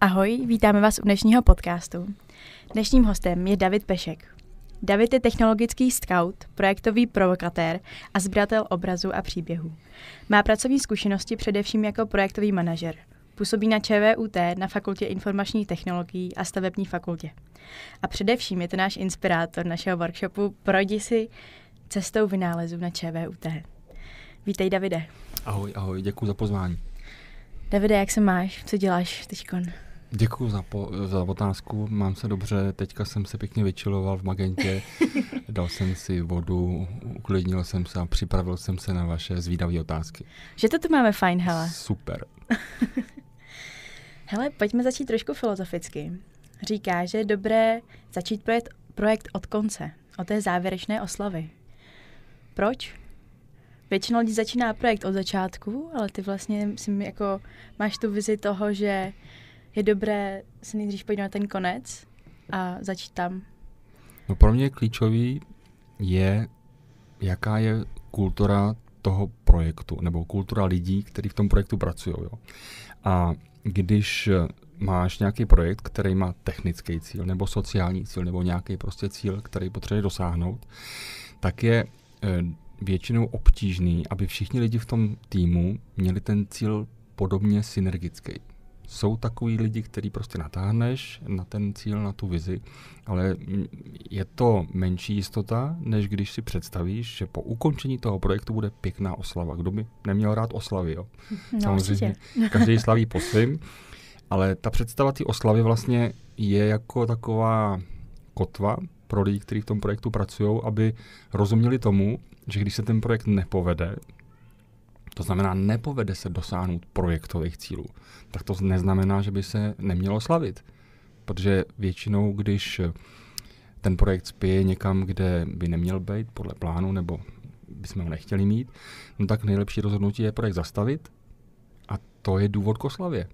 Ahoj, vítáme vás u dnešního podcastu. Dnešním hostem je David Pešek. David je technologický scout, projektový provokatér a zbratel obrazu a příběhů. Má pracovní zkušenosti především jako projektový manažer – Působí na ČVUT na Fakultě informačních technologií a stavební fakultě. A především je to náš inspirátor našeho workshopu Projdi si cestou vynálezu na ČVUT. Vítej, Davide. Ahoj, ahoj, děkuji za pozvání. Davide, jak se máš? Co děláš teďkon? Děkuji za, po, za otázku, mám se dobře, teďka jsem se pěkně vyčiloval v Magentě, dal jsem si vodu, uklidnil jsem se a připravil jsem se na vaše zvídavé otázky. Že to tu máme fajn, hele. Super. Hele, pojďme začít trošku filozoficky. Říká, že je dobré začít projekt, projekt od konce, od té závěrečné oslavy. Proč? Většinou lidí začíná projekt od začátku, ale ty vlastně si jako máš tu vizi toho, že je dobré se nejdřív pojít na ten konec a začít tam. No pro mě klíčový je, jaká je kultura toho projektu, nebo kultura lidí, kteří v tom projektu pracují. Jo. A když eh, máš nějaký projekt, který má technický cíl nebo sociální cíl nebo nějaký prostě cíl, který potřebuje dosáhnout, tak je eh, většinou obtížný, aby všichni lidi v tom týmu měli ten cíl podobně synergický jsou takový lidi, který prostě natáhneš na ten cíl, na tu vizi, ale je to menší jistota, než když si představíš, že po ukončení toho projektu bude pěkná oslava. Kdo by neměl rád oslavy, jo? No, Samozřejmě, určitě. každý slaví po svým, ale ta představa té oslavy vlastně je jako taková kotva pro lidi, kteří v tom projektu pracují, aby rozuměli tomu, že když se ten projekt nepovede, to znamená, nepovede se dosáhnout projektových cílů, tak to neznamená, že by se nemělo slavit. Protože většinou, když ten projekt spěje někam, kde by neměl být podle plánu, nebo bychom ho nechtěli mít, no tak nejlepší rozhodnutí je projekt zastavit a to je důvod k oslavě.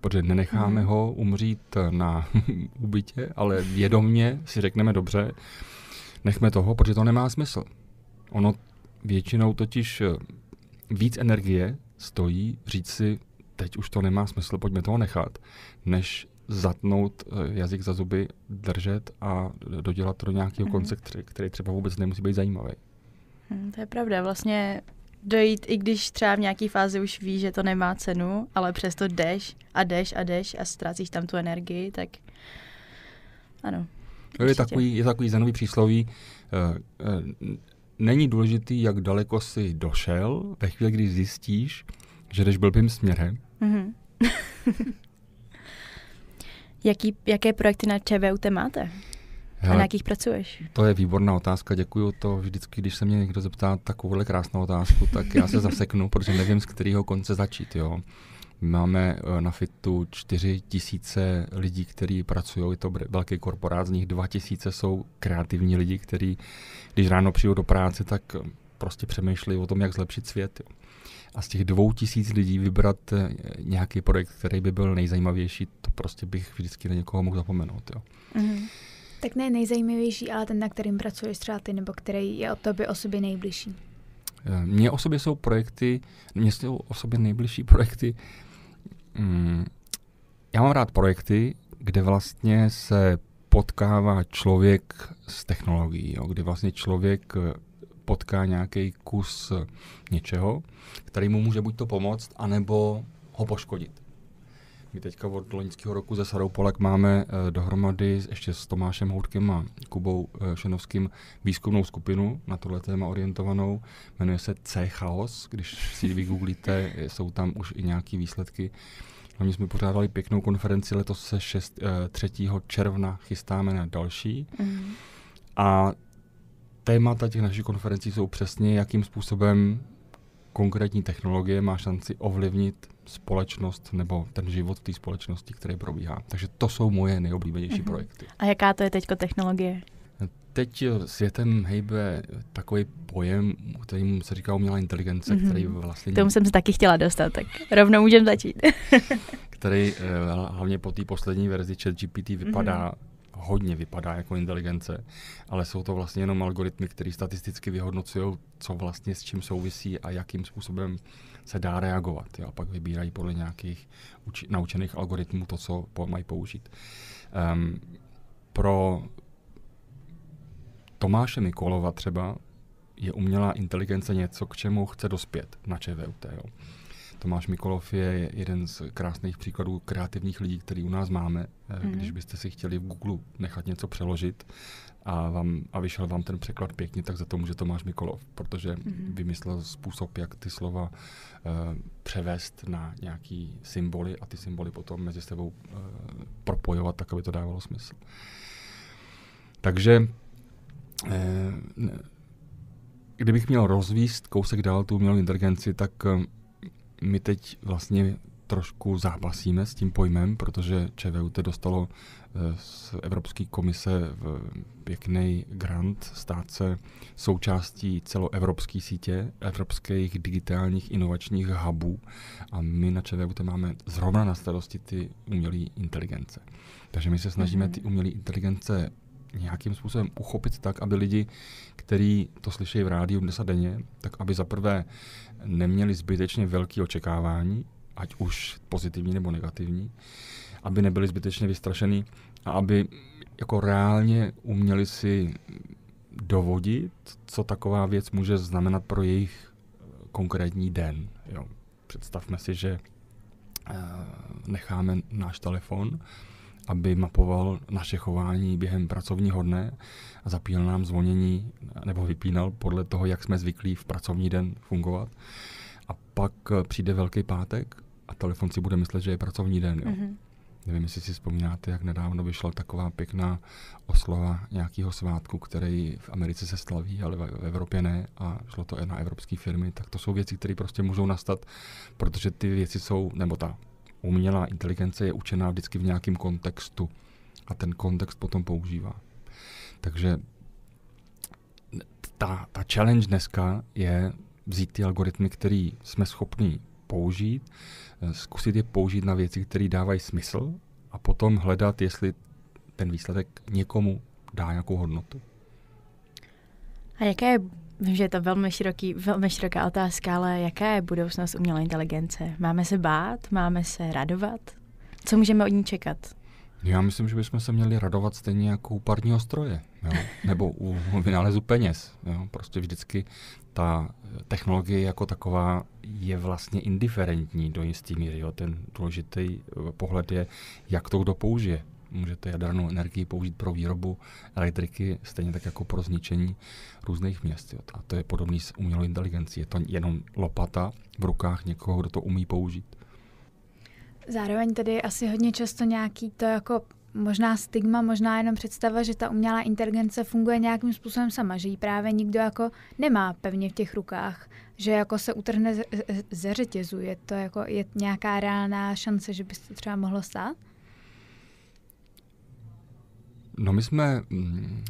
Protože nenecháme hmm. ho umřít na ubytě, ale vědomně si řekneme dobře, nechme toho, protože to nemá smysl. Ono většinou totiž víc energie stojí říct si, teď už to nemá smysl, pojďme toho nechat, než zatnout eh, jazyk za zuby, držet a dodělat to do nějakého mm. konce, který, který třeba vůbec nemusí být zajímavý. Hmm, to je pravda. Vlastně dojít, i když třeba v nějaké fázi už víš, že to nemá cenu, ale přesto jdeš a jdeš a jdeš a ztrácíš tam tu energii, tak ano. Je takový, je takový zanový přísloví, eh, eh, není důležitý, jak daleko jsi došel ve chvíli, kdy zjistíš, že jdeš blbým směrem. Mm-hmm. Jaký, jaké projekty na ČVUT máte? Hele, a na jakých pracuješ? To je výborná otázka, děkuji. To vždycky, když se mě někdo zeptá takovouhle krásnou otázku, tak já se zaseknu, protože nevím, z kterého konce začít. Jo. Máme eh, na FITu 4 tisíce lidí, kteří pracují, je to velký korporát, z nich 2 tisíce jsou kreativní lidi, kteří, když ráno přijdou do práce, tak eh, prostě přemýšlí o tom, jak zlepšit svět. Jo. A z těch dvou tisíc lidí vybrat eh, nějaký projekt, který by byl nejzajímavější, to prostě bych vždycky na někoho mohl zapomenout. Jo. Mm-hmm. Tak ne nejzajímavější, ale ten, na kterým pracuješ třeba ty, nebo který je od tobě osobě nejbližší. Mně osobě jsou projekty, mně jsou osobě nejbližší projekty, mm, já mám rád projekty, kde vlastně se potkává člověk s technologií, jo, kdy vlastně člověk eh, potká nějaký kus eh, něčeho, který mu může buď to pomoct, anebo ho poškodit. My teďka od loňského roku ze Sarou Polek máme e, dohromady ještě s Tomášem Houtkem a Kubou e, Šenovským výzkumnou skupinu na tohle téma orientovanou. Jmenuje se C-Chaos, když si vygooglíte, jsou tam už i nějaké výsledky. Hlavně jsme pořádali pěknou konferenci letos se 6, 3. Eh, června chystáme na další. Mm. A témata těch našich konferencí jsou přesně, jakým způsobem konkrétní technologie má šanci ovlivnit společnost nebo ten život v té společnosti, který probíhá. Takže to jsou moje nejoblíbenější mm-hmm. projekty. A jaká to je teď technologie? Teď světem hejbe takový pojem, kterým se říká umělá inteligence, mm-hmm. který vlastně... K tomu jsem se taky chtěla dostat, tak rovnou můžeme začít. který eh, hlavně po té poslední verzi ChatGPT vypadá, mm-hmm. hodně vypadá jako inteligence, ale jsou to vlastně jenom algoritmy, které statisticky vyhodnocují, co vlastně s čím souvisí a jakým způsobem se dá reagovat. Jo? A pak vybírají podle nějakých uči- naučených algoritmů to, co po- mají použít. Um, pro Tomáše Mikolova třeba je umělá inteligence něco, k čemu chce dospět na ČVUT. Jo. Tomáš Mikolov je jeden z krásných příkladů kreativních lidí, který u nás máme. Mm-hmm. Když byste si chtěli v Google nechat něco přeložit a, vám, a vyšel vám ten překlad pěkně, tak za to může Tomáš Mikolov, protože mm-hmm. vymyslel způsob, jak ty slova uh, převést na nějaký symboly a ty symboly potom mezi sebou uh, propojovat tak, aby to dávalo smysl. Takže Eh, kdybych měl rozvíst kousek dál tu umělou inteligenci, tak eh, my teď vlastně trošku zápasíme s tím pojmem, protože ČVUT dostalo eh, z Evropské komise pěkný grant stát se součástí celoevropské sítě evropských digitálních inovačních hubů a my na ČVUT máme zrovna na starosti ty umělé inteligence. Takže my se snažíme mhm. ty umělé inteligence nějakým způsobem uchopit tak, aby lidi, kteří to slyší v rádiu dnes a denně, tak aby za prvé neměli zbytečně velké očekávání, ať už pozitivní nebo negativní, aby nebyli zbytečně vystrašený a aby jako reálně uměli si dovodit, co taková věc může znamenat pro jejich eh, konkrétní den. Jo. Představme si, že eh, necháme náš telefon aby mapoval naše chování během pracovního dne a zapínal nám zvonění nebo vypínal podle toho, jak jsme zvyklí v pracovní den fungovat. A pak eh, přijde Velký pátek a telefon si bude myslet, že je pracovní den. Jo? Mm-hmm. Nevím, jestli si vzpomínáte, jak nedávno vyšla taková pěkná oslova nějakého svátku, který v Americe se slaví, ale v Evropě ne, a šlo to i na evropské firmy. Tak to jsou věci, které prostě můžou nastat, protože ty věci jsou, nebo ta umělá inteligence je učená vždycky v nějakém kontextu a ten kontext potom používá. Takže ta, ta challenge dneska je vzít ty algoritmy, které jsme schopni použít, eh, zkusit je použít na věci, které dávají smysl a potom hledat, jestli ten výsledek někomu dá nějakou hodnotu. A jaké Vím, že je to velmi, široký, velmi široká otázka, ale jaká je budoucnost umělé inteligence? Máme se bát? Máme se radovat? Co můžeme od ní čekat? Já myslím, že bychom se měli radovat stejně jako u parního stroje, jo? nebo u, vynálezu peněz. Jo? Prostě vždycky ta technologie jako taková je vlastně indiferentní do jisté míry. Jo? Ten důležitý pohled je, jak to kdo použije můžete jadernou energii použít pro výrobu elektriky, stejně tak jako pro zničení různých měst. Jo. A to je podobný s umělou inteligencí. Je to jenom lopata v rukách někoho, kdo to umí použít. Zároveň tedy asi hodně často nějaký to jako možná stigma, možná jenom představa, že ta umělá inteligence funguje nějakým způsobem sama, že ji právě nikdo jako nemá pevně v těch rukách, že jako se utrhne ze řetězu, je to jako je nějaká reálná šance, že by se to třeba mohlo stát? No my jsme, mm,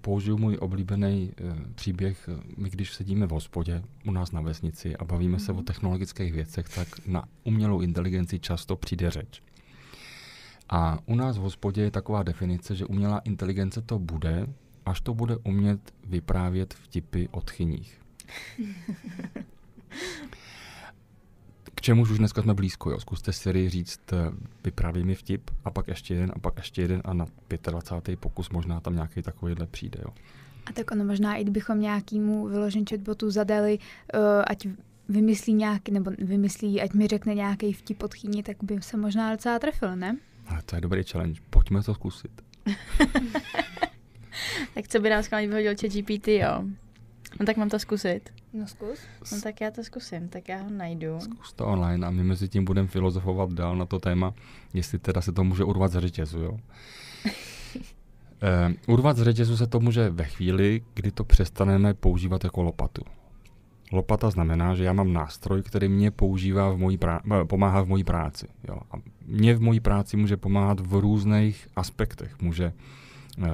použiju můj oblíbený eh, příběh, my když sedíme v hospodě u nás na vesnici a bavíme se o mhm. technologických věcech, tak na umělou inteligenci často přijde řeč. A u nás v hospodě je taková definice, že umělá inteligence to bude, až to bude umět vyprávět vtipy o tchyních. k čemu už dneska jsme blízko. Jo? Zkuste si říct, eh, vypraví mi vtip a pak ještě jeden a pak ještě jeden a na 25. pokus možná tam nějaký takovýhle přijde. Jo? A tak ono možná i kdybychom nějakému vyložen chatbotu zadali, uh, ať vymyslí nějaký, nebo vymyslí, ať mi řekne nějaký vtip od chýni, tak by se možná docela trefil, ne? Ale to je dobrý challenge. Pojďme to zkusit. tak co by nám schválně vyhodil GPT, jo? No tak mám to zkusit. No zkus. No tak já to zkusím, tak já ho najdu. Zkus to online a my mezi tím budeme filozofovat dál na to téma, jestli teda se to může urvat z řetězu, jo? uh, urvat z řetězu se to může ve chvíli, kdy to přestaneme používat jako lopatu. Lopata znamená, že já mám nástroj, který mě používá v mojí prá- eh, pomáhá v mojí práci. Jo? A mě v mojí práci může pomáhat v různých aspektech. Může Eh,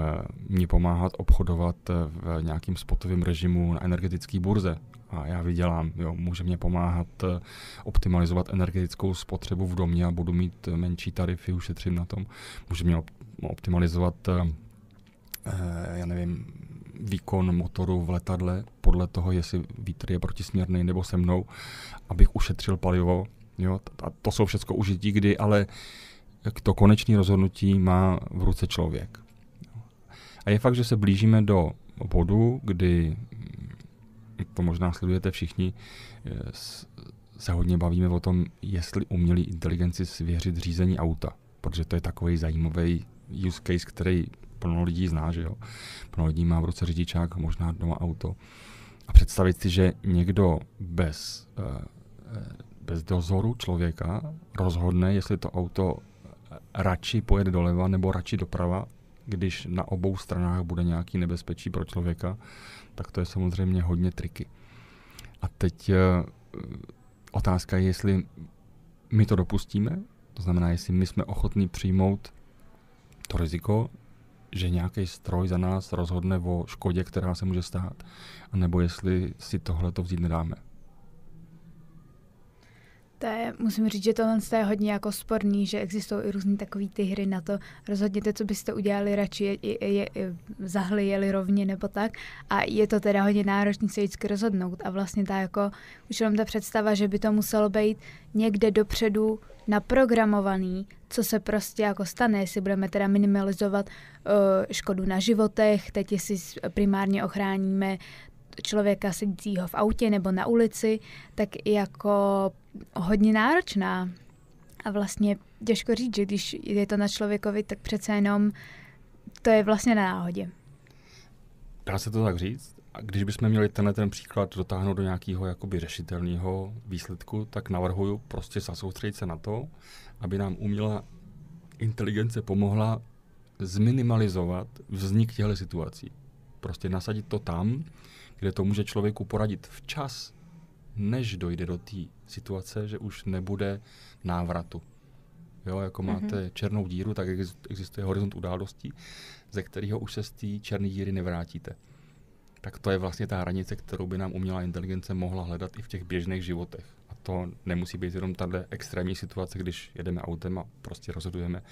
mě pomáhat obchodovat eh, v nějakým spotovém režimu na energetické burze. A já vydělám, jo, může mě pomáhat eh, optimalizovat energetickou spotřebu v domě a budu mít menší tarify, ušetřím na tom. Může mě optimalizovat, já nevím, výkon motoru v letadle podle toho, jestli vítr je protisměrný nebo se mnou, abych ušetřil palivo. Jo, a to jsou všechno užití, kdy ale to konečné rozhodnutí má v ruce člověk. A je fakt, že se blížíme do bodu, kdy to možná sledujete všichni, eh, se hodně bavíme o tom, jestli umělý inteligenci svěřit řízení auta, protože to je takový zajímavý use case, který plno lidí zná, že jo. Plno lidí má v ruce řidičák, možná doma auto. A představit si, že někdo bez, eh, eh, bez dozoru člověka rozhodne, jestli to auto radši pojede doleva nebo radši doprava, když na obou stranách bude nějaký nebezpečí pro člověka, tak to je samozřejmě hodně triky. A teď eh, otázka je, jestli my to dopustíme, to znamená, jestli my jsme ochotní přijmout to riziko, že nějaký stroj za nás rozhodne o škodě, která se může stát, nebo jestli si tohle to vzít nedáme. To je, musím říct, že tohle je hodně jako sporný, že existují i různé takové ty hry na to. Rozhodněte, co byste udělali radši, je, je, je, je zahlijeli rovně nebo tak. A je to teda hodně náročné se vždycky rozhodnout. A vlastně ta jako, už jenom ta představa, že by to muselo být někde dopředu naprogramovaný, co se prostě jako stane, jestli budeme teda minimalizovat uh, škodu na životech, teď jestli primárně ochráníme člověka sedícího v autě nebo na ulici, tak jako hodně náročná. A vlastně těžko říct, že když je to na člověkovi, tak přece jenom to je vlastně na náhodě. Dá se to tak říct? A když bychom měli tenhle ten příklad dotáhnout do nějakého jakoby řešitelného výsledku, tak navrhuju prostě soustředit se na to, aby nám uměla inteligence pomohla zminimalizovat vznik těchto situací. Prostě nasadit to tam, kde to může člověku poradit včas, než dojde do té situace, že už nebude návratu. Jo, jako mm-hmm. máte mhm. černou díru, tak existuje horizont událostí, ze kterého už se z té černé díry nevrátíte. Tak to je vlastně ta hranice, kterou by nám umělá inteligence mohla hledat i v těch běžných životech to nemusí být jenom tahle extrémní situace, když jedeme autem a prostě rozhodujeme,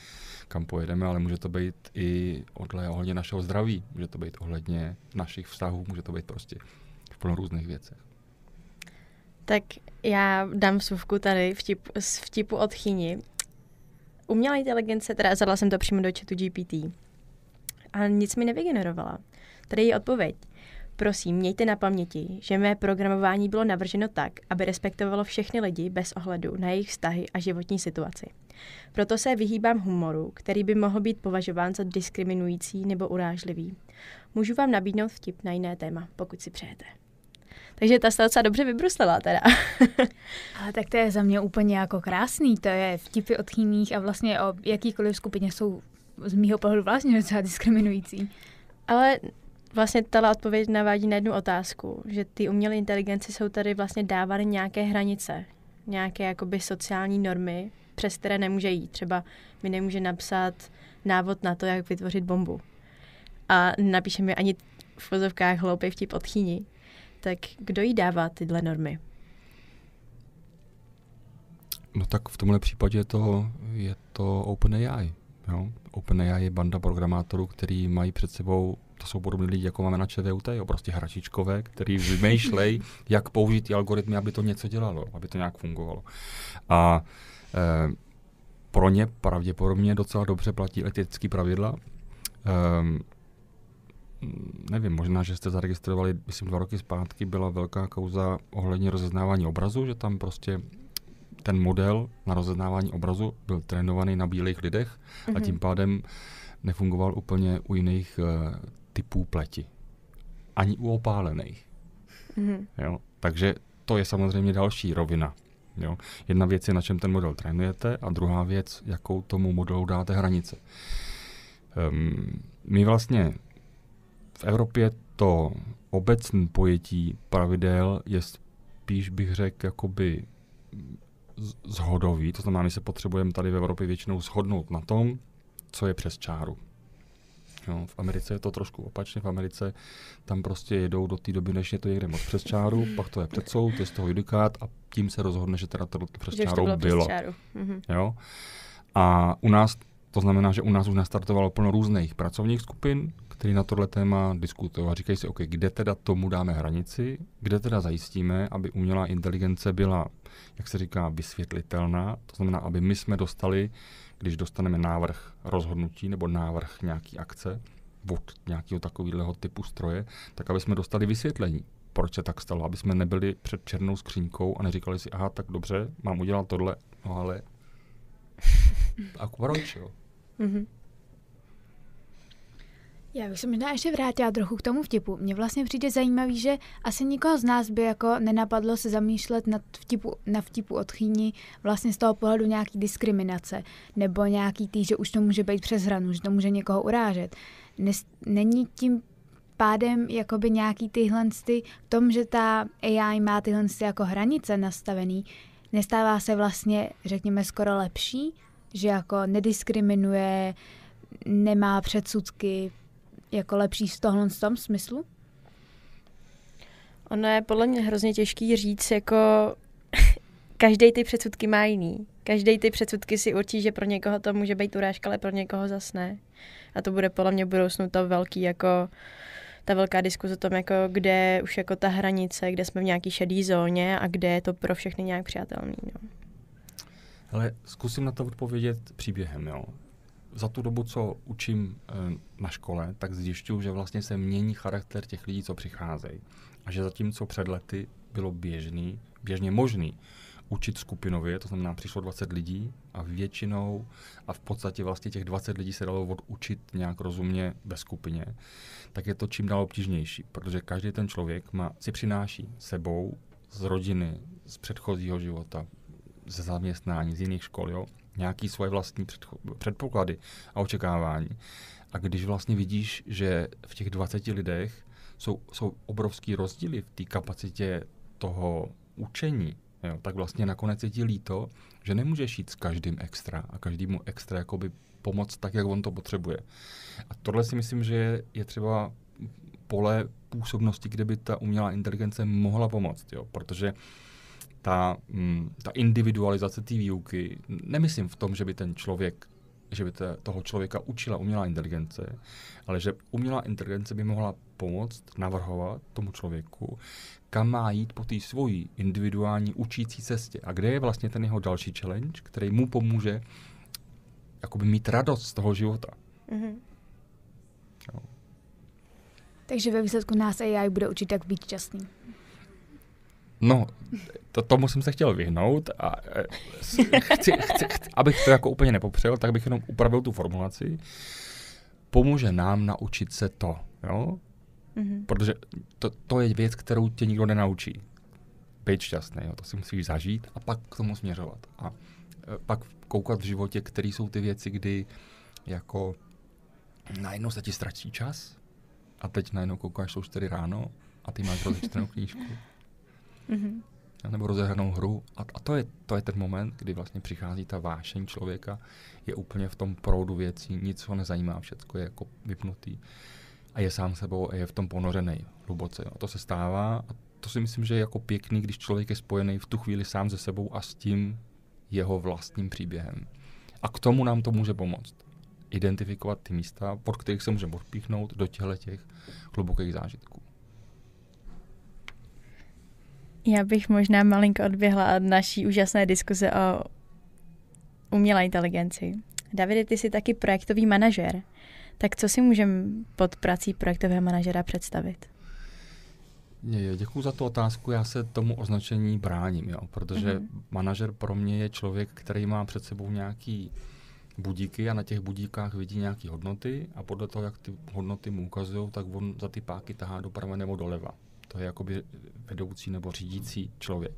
kam pojedeme, ale může to být i odle ohledně našeho zdraví, může to být ohledně našich vztahů, může to být prostě v plno různých věcech. Tak já dám vsuvku tady vtip, z vtipu od Chyni. Umělá inteligence, teda zadala jsem to přímo do chatu GPT, a nic mi nevygenerovala. Tady je odpověď. Prosím, mějte na paměti, že mé programování bylo navrženo tak, aby respektovalo všechny lidi bez ohledu na jejich vztahy a životní situaci. Proto se vyhýbám humoru, který by mohl být považován za diskriminující nebo urážlivý. Můžu vám nabídnout vtip na jiné téma, pokud si přejete. Takže ta se dobře vybruslela teda. Ale tak to je za mě úplně jako krásný, to je vtipy od jiných a vlastně o jakýkoliv skupině jsou z mýho pohledu vlastně docela diskriminující. Ale vlastně tato odpověď navádí na jednu otázku, že ty umělé inteligenci jsou tady vlastně dávány nějaké hranice, nějaké jakoby sociální normy, přes které nemůže jít. Třeba mi nemůže napsat návod na to, jak vytvořit bombu. A napíše mi ani v pozovkách hloupě v od Chýni. Tak kdo jí dává tyhle normy? No tak v tomhle případě to, je to OpenAI. OpenAI je banda programátorů, který mají před sebou to jsou podobní lidi, jako máme na ČVUT, jo, prostě hračičkové, který vymýšlejí, jak použít ty algoritmy, aby to něco dělalo, aby to nějak fungovalo. A e, pro ně pravděpodobně docela dobře platí etické pravidla. E, nevím, možná, že jste zaregistrovali, myslím, dva roky zpátky byla velká kauza ohledně rozeznávání obrazu, že tam prostě ten model na rozeznávání obrazu byl trénovaný na bílých lidech mm-hmm. a mhm. tím pádem nefungoval úplně u jiných uh, typů pleti. Ani u opálených. Mm-hmm. Jo? Takže to je samozřejmě další rovina. Jo? Jedna věc je, na čem ten model trénujete, a druhá věc, jakou tomu modelu dáte hranice. Um, my vlastně v Evropě to obecné pojetí pravidel je spíš, bych řekl, jakoby zhodový. To znamená, my se potřebujeme tady v Evropě většinou shodnout na tom, co je přes čáru. Jo, no. v Americe je to trošku opačně. V Americe tam prostě jedou do té doby, než je to někde moc přes čáru, pak to je před soud, je z toho judikát a tím se rozhodne, že teda to přes čáru bylo. Přes čáru. Mm-hmm. Jo? A u nás to znamená, že u nás už nastartovalo plno různých pracovních skupin, které na tohle téma diskutují. A Říkají si, OK, kde teda tomu dáme hranici, kde teda zajistíme, aby umělá inteligence byla, jak se říká, vysvětlitelná, to znamená, aby my jsme dostali, když dostaneme návrh rozhodnutí nebo návrh nějaký akce od nějakého takového typu stroje, tak aby jsme dostali vysvětlení, proč se tak stalo, aby jsme nebyli před černou skřínkou a neříkali si, aha, tak dobře, mám udělat tohle, no ale a proč, jo? Mm-hmm. Já bych se možná ještě vrátila trochu k tomu vtipu. Mně vlastně přijde zajímavý, že asi nikoho z nás by jako nenapadlo se zamýšlet nad vtipu, na vtipu od chýni vlastně z toho pohledu nějaký diskriminace nebo nějaký tý, že už to může být přes hranu, že to může někoho urážet. Nes, není tím pádem jakoby nějaký tyhle sty v tom, že ta AI má tyhle jako hranice nastavený, nestává se vlastně, řekněme, skoro lepší že jako nediskriminuje, nemá předsudky, jako lepší v tohle v tom smyslu? Ono je podle mě hrozně těžký říct, jako každý ty předsudky má jiný. Každý ty předsudky si určí, že pro někoho to může být urážka, ale pro někoho zas ne. A to bude podle mě budoucnu to velký, jako ta velká diskuze o tom, jako kde už jako ta hranice, kde jsme v nějaký šedý zóně a kde je to pro všechny nějak přijatelný. No. Ale zkusím na to odpovědět příběhem, jo. Za tu dobu, co učím e, na škole, tak zjišťuju, že vlastně se mění charakter těch lidí, co přicházejí. A že zatímco před lety bylo běžný, běžně možný učit skupinově, to znamená přišlo 20 lidí a většinou a v podstatě vlastně těch 20 lidí se dalo odučit nějak rozumně ve skupině, tak je to čím dál obtížnější, protože každý ten člověk má, si přináší sebou z rodiny, z předchozího života, ze zaměstnání, z jiných škol, jo? nějaký svoje vlastní předpoklady a očekávání. A když vlastně vidíš, že v těch 20 lidech jsou, jsou obrovský rozdíly v té kapacitě toho učení, jo, tak vlastně nakonec je ti líto, že nemůžeš jít s každým extra a každému extra jakoby pomoct tak, jak on to potřebuje. A tohle si myslím, že je, je třeba pole působnosti, kde by ta umělá inteligence mohla pomoct, jo, protože uh, ta, mm, ta individualizace té výuky, nemyslím v tom, že by ten člověk že by toho člověka učila umělá inteligence, ale že umělá inteligence by mohla pomoct navrhovat tomu člověku, kam má jít po té svojí individuální učící cestě a kde je vlastně ten jeho další challenge, který mu pomůže jakoby mít radost z toho života. Mm-hmm. Takže ve výsledku nás AI bude učit, jak být šťastný. No, to, tomu jsem se chtěl vyhnout a e, chci, chci, chci, abych to jako úplně nepopřel, tak bych jenom upravil tu formulaci. Pomůže nám naučit se to, jo? Mm-hmm. Protože to, to je věc, kterou tě nikdo nenaučí. Být šťastný, jo? to si musíš zažít a pak k tomu směřovat. A e, pak koukat v životě, které jsou ty věci, kdy jako najednou se ti ztratí čas a teď najednou koukáš, jsou čtyři ráno a ty máš rozečtenou knížku mm-hmm. nebo rozehranou hru. A, a to, je, to je ten moment, kdy vlastně přichází ta vášeň člověka, je úplně v tom proudu věcí, nic ho nezajímá, všechno je jako vypnutý a je sám sebou a je v tom ponořený hluboce. A to se stává a to si myslím, že je jako pěkný, když člověk je spojený v tu chvíli sám se sebou a s tím jeho vlastním příběhem. A k tomu nám to může pomoct. Identifikovat ty místa, pod kterých se můžeme odpíchnout do těchto těch hlubokých zážitků. Já bych možná malinko odběhla od naší úžasné diskuze o umělé inteligenci. Davide, ty jsi taky projektový manažer. Tak co si můžeme pod prací projektového manažera představit? Děkuji za tu otázku. Já se tomu označení bráním, jo, protože mm-hmm. manažer pro mě je člověk, který má před sebou nějaký budíky a na těch budíkách vidí nějaké hodnoty a podle toho, jak ty hodnoty mu ukazují, tak on za ty páky tahá doprava nebo doleva to je jakoby vedoucí nebo řídící člověk.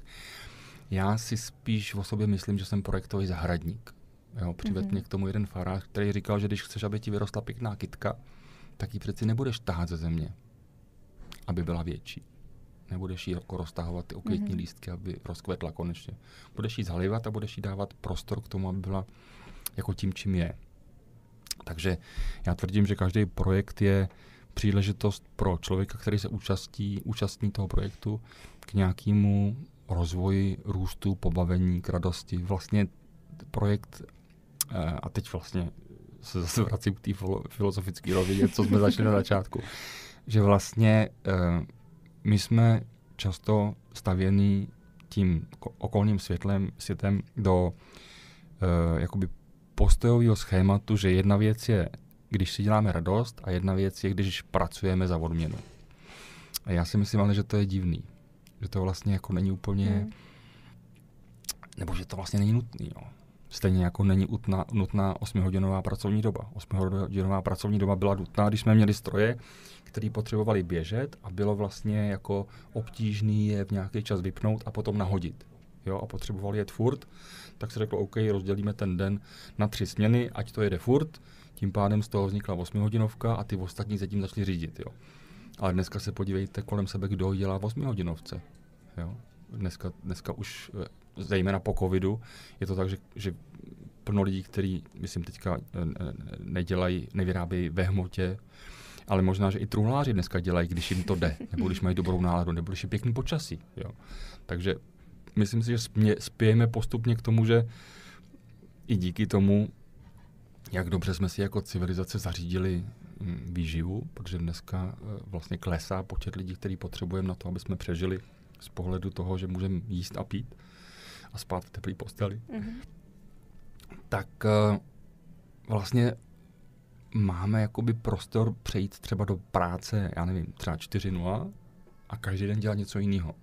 Já si spíš o sobě myslím, že jsem projektový zahradník. Jo, přived mm-hmm. mě k tomu jeden farář, který říkal, že když chceš, aby ti vyrostla pěkná kytka, tak ji přeci nebudeš tahat ze země, aby byla větší. Nebudeš ji jako roztahovat ty okvětní mm-hmm. lístky, aby rozkvetla konečně. Budeš ji zalivat a budeš jí dávat prostor k tomu, aby byla jako tím, čím je. Takže já tvrdím, že každý projekt je příležitost pro člověka, který se účastí, účastní toho projektu, k nějakému rozvoji, růstu, pobavení, k radosti. Vlastně projekt, eh, a teď vlastně se zase vracím k té filozofické rovině, co jsme začali na začátku, že vlastně eh, my jsme často stavěný tím okolním světlem, světem do eh, jakoby postojového schématu, že jedna věc je když si děláme radost a jedna věc je, když pracujeme za odměnu. A já si myslím ale, že to je divný. Že to vlastně jako není úplně... Hmm. Nebo že to vlastně není nutný, no. Stejně jako není utna, nutná 8-hodinová pracovní doba. 8-hodinová pracovní doba byla nutná, když jsme měli stroje, které potřebovali běžet a bylo vlastně jako obtížný je v nějaký čas vypnout a potom nahodit. Jo, a potřebovali jet furt, tak se řeklo, OK, rozdělíme ten den na tři směny, ať to jede furt, tím pádem z toho vznikla 8 hodinovka a ty ostatní zatím začaly řídit. Jo. Ale dneska se podívejte kolem sebe, kdo dělá 8 hodinovce. Jo. Dneska, dneska už, eh, zejména po covidu, je to tak, že, že plno lidí, kteří, myslím, teďka eh, eh, nedělají, nevyrábějí ve hmotě, ale možná, že i truhláři dneska dělají, když jim to jde, nebo když mají dobrou náladu, nebo když je pěkný počasí. Jo. Takže myslím si, že spějeme postupně k tomu, že i díky tomu jak dobře jsme si jako civilizace zařídili mm, výživu, protože dneska eh, vlastně klesá počet lidí, který potřebujeme na to, aby jsme přežili z pohledu toho, že můžeme jíst a pít a spát v teplý posteli, mm-hmm. tak eh, vlastně máme jakoby prostor přejít třeba do práce, já nevím, třeba 4.0 a každý den dělat něco jiného.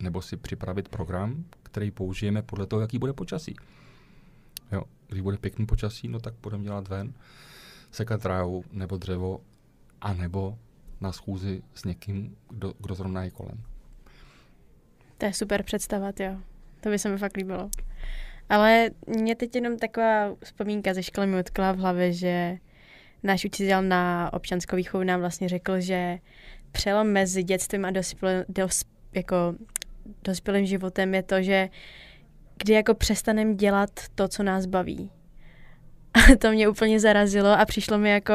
Nebo si připravit program, který použijeme podle toho, jaký bude počasí když bude pěkný počasí, no tak budeme dělat ven, sekat trávu nebo dřevo, a nebo na schůzi s někým, kdo, kdo zrovna je kolem. To je super představat, jo. To by se mi fakt líbilo. Ale mě teď jenom taková vzpomínka ze školy mi utkla v hlavě, že náš učitel na občanskou výchovu nám vlastně řekl, že přelom mezi dětstvím a dospělým, dosp, jako dospělým životem je to, že kdy jako přestaneme dělat to, co nás baví. A to mě úplně zarazilo a přišlo mi jako,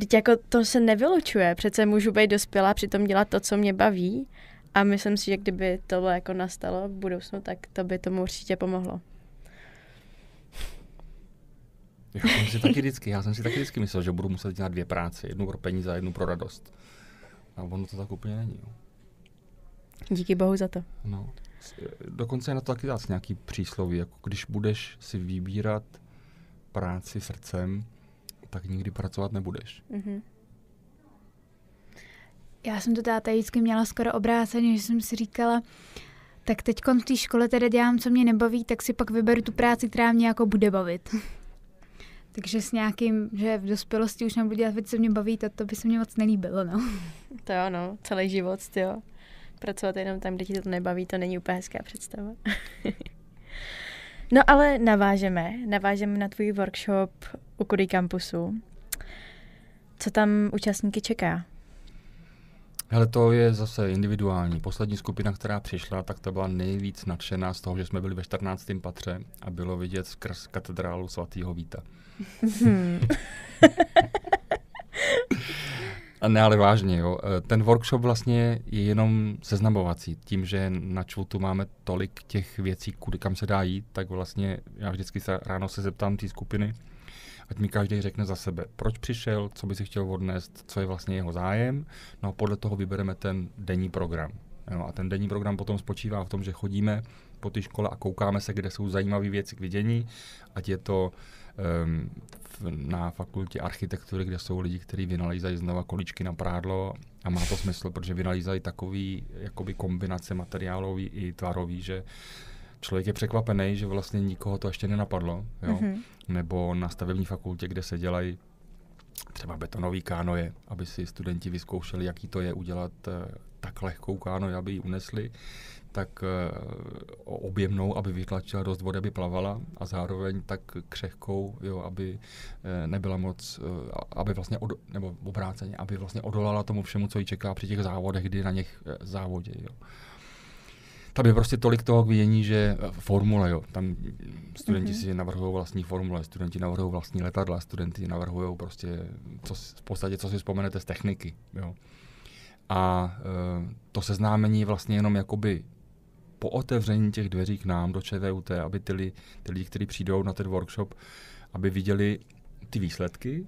teď jako to se nevylučuje, přece můžu být dospělá, přitom dělat to, co mě baví a myslím si, že kdyby tohle jako nastalo v budoucnu, tak to by tomu určitě pomohlo. Já jsem si taky vždycky, já jsem si taky vždycky myslel, že budu muset dělat dvě práce, jednu pro peníze a jednu pro radost. A ono to tak úplně není. Díky bohu za to. No dokonce je na to taky dát nějaký přísloví, jako když budeš si vybírat práci srdcem, tak nikdy pracovat nebudeš. Mm-hmm. Já jsem to táta vždycky měla skoro obráceně, že jsem si říkala, tak teď v té škole teda dělám, co mě nebaví, tak si pak vyberu tu práci, která mě jako bude bavit. Takže s nějakým, že v dospělosti už nebudu dělat věci, co mě baví, to, to by se mě moc nelíbilo, no. To jo, no, celý život, jo. Pracovat jenom tam, kde ti to nebaví, to není úplně hezká představa. no ale navážeme. Navážeme na tvůj workshop u Kudy kampusu. Co tam účastníky čeká? Ale to je zase individuální. Poslední skupina, která přišla, tak to byla nejvíc nadšená z toho, že jsme byli ve 14. patře a bylo vidět skrz katedrálu svatého Víta. Hmm. Ne, ale vážně, jo. Eh, ten workshop vlastně je jenom seznamovací. Tím, že na čvutu máme tolik těch věcí, kudy kam se dá jít, tak vlastně já vždycky se ráno se zeptám té skupiny, ať mi každý řekne za sebe, proč přišel, co by si chtěl odnést, co je vlastně jeho zájem. No a podle toho vybereme ten denní program. Jo, a ten denní program potom spočívá v tom, že chodíme po té škole a koukáme se, kde jsou zajímavé věci k vidění, ať je to Ehm, na fakultě architektury, kde jsou lidi, kteří vynalízají znova količky na prádlo a má to smysl, protože vynalízají takový jakoby kombinace materiálový i tvarový, že člověk je překvapený, že vlastně nikoho to ještě nenapadlo. Jo? Mm-hmm. Nebo na stavební fakultě, kde se dělají třeba betonový kánoje, aby si studenti vyzkoušeli, jaký to je udělat eh, tak lehkou kánoj, aby ji unesli tak eh, objemnou, aby vytlačila dost vody, aby plavala a zároveň tak křehkou, jo, aby eh, nebyla moc, eh, aby vlastně, od, nebo obráceně, aby vlastně odolala tomu všemu, co ji čeká při těch závodech, kdy na něch závodě, jo. Tam je prostě tolik toho k vidění, že formule, jo, tam studenti mm-hmm. si navrhují vlastní formule, studenti navrhují vlastní letadla, studenti navrhují prostě, co, v podstatě, co si vzpomenete z techniky, jo. A e, to seznámení je vlastně jenom jakoby po otevření těch dveří k nám do ČVUT, aby ty, li, ty lidi, kteří přijdou na ten workshop, aby viděli ty výsledky.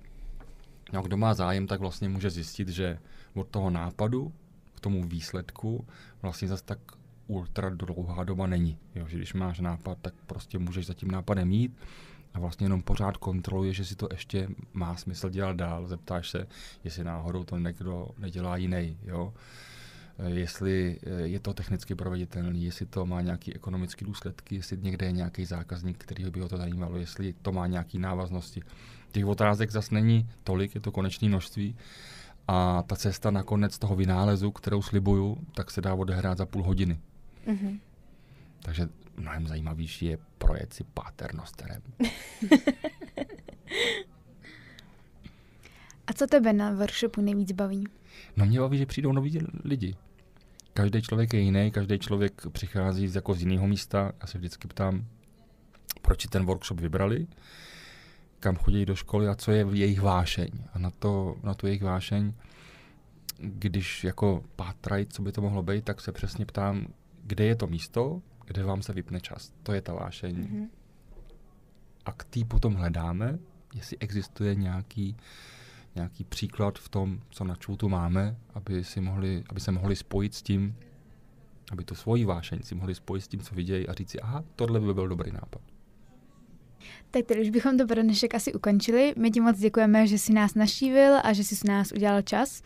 No, kdo má zájem, tak vlastně může zjistit, že od toho nápadu k tomu výsledku vlastně zase tak ultra dlouhá doba není. Jo, že když máš nápad, tak prostě můžeš za tím nápadem jít a vlastně jenom pořád kontroluje, že si to ještě má smysl dělat dál. Zeptáš se, jestli náhodou to někdo nedělá jiný. Jo? Eh, jestli eh, je to technicky proveditelné, jestli to má nějaké ekonomické důsledky, jestli někde je nějaký zákazník, který by ho to zajímalo, jestli to má nějaké návaznosti. Těch otázek zase není tolik, je to konečné množství. A ta cesta nakonec toho vynálezu, kterou slibuju, tak se dá odehrát za půl hodiny. Mm-hmm. Takže mnohem zajímavější je projet si paternosterem. A co tebe na workshopu nejvíc baví? No mě baví, že přijdou noví lidi. Každý člověk je jiný, každý člověk přichází z, jako z jiného místa. Já se vždycky ptám, proč ten workshop vybrali, kam chodí do školy a co je jejich vášeň. A na, to, na tu jejich vášeň, když jako pátrají, co by to mohlo být, tak se přesně ptám, kde je to místo, kde vám se vypne čas. To je ta vášeň. Mm-hmm. A k tý potom hledáme, jestli existuje nějaký uh, nějaký příklad v tom, co na čoutu máme, aby, si mohli, aby se mohli spojit s tím, aby to svoji vášeň si mohli spojit s tím, co vidějí a říct si, aha, tohle by byl dobrý nápad. Tak tedy už bychom to pro dnešek asi ukončili. My ti moc děkujeme, že jsi nás naštívil a že jsi s nás udělal čas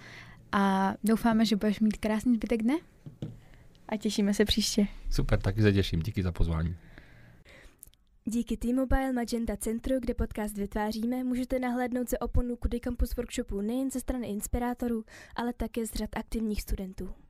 a doufáme, že budeš mít krásný zbytek dne. A těšíme se příště. Super, taky se těším. Díky za pozvání. Díky T-Mobile Magenta Centru, kde podcast vytváříme, můžete nahlédnout ze oponu Kudy Campus Workshopu, nejen ze strany inspirátorů, ale také z řad aktivních studentů.